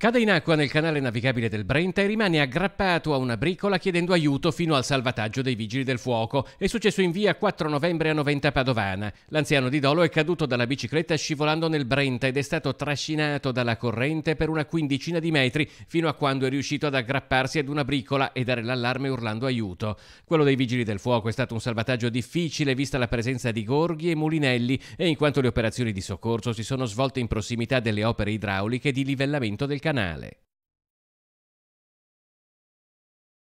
Cade in acqua nel canale navigabile del Brenta e rimane aggrappato a una bricola chiedendo aiuto fino al salvataggio dei vigili del fuoco. È successo in via 4 novembre a 90 Padovana. L'anziano di Dolo è caduto dalla bicicletta scivolando nel Brenta ed è stato trascinato dalla corrente per una quindicina di metri fino a quando è riuscito ad aggrapparsi ad una bricola e dare l'allarme urlando aiuto. Quello dei vigili del fuoco è stato un salvataggio difficile vista la presenza di gorghi e mulinelli e in quanto le operazioni di soccorso si sono svolte in prossimità delle opere idrauliche di livellamento del canale canale.